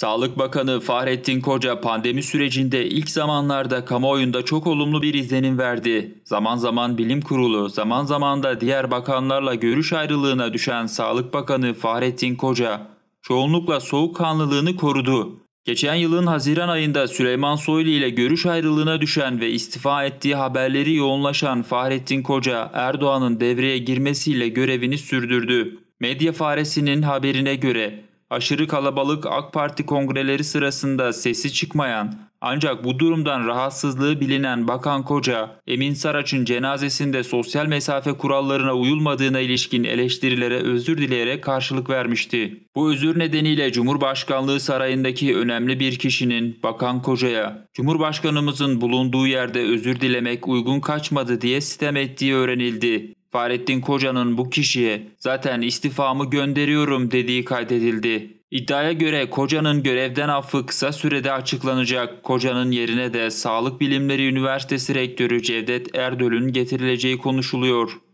Sağlık Bakanı Fahrettin Koca pandemi sürecinde ilk zamanlarda kamuoyunda çok olumlu bir izlenim verdi. Zaman zaman bilim kurulu, zaman zaman da diğer bakanlarla görüş ayrılığına düşen Sağlık Bakanı Fahrettin Koca çoğunlukla soğukkanlılığını korudu. Geçen yılın Haziran ayında Süleyman Soylu ile görüş ayrılığına düşen ve istifa ettiği haberleri yoğunlaşan Fahrettin Koca, Erdoğan'ın devreye girmesiyle görevini sürdürdü. Medya faresinin haberine göre aşırı kalabalık AK Parti kongreleri sırasında sesi çıkmayan ancak bu durumdan rahatsızlığı bilinen Bakan Koca, Emin Saraç'ın cenazesinde sosyal mesafe kurallarına uyulmadığına ilişkin eleştirilere özür dileyerek karşılık vermişti. Bu özür nedeniyle Cumhurbaşkanlığı sarayındaki önemli bir kişinin Bakan Koca'ya "Cumhurbaşkanımızın bulunduğu yerde özür dilemek uygun kaçmadı." diye sitem ettiği öğrenildi. Fahrettin Koca'nın bu kişiye zaten istifamı gönderiyorum dediği kaydedildi. İddiaya göre Koca'nın görevden affı kısa sürede açıklanacak. Koca'nın yerine de Sağlık Bilimleri Üniversitesi Rektörü Cevdet Erdöl'ün getirileceği konuşuluyor.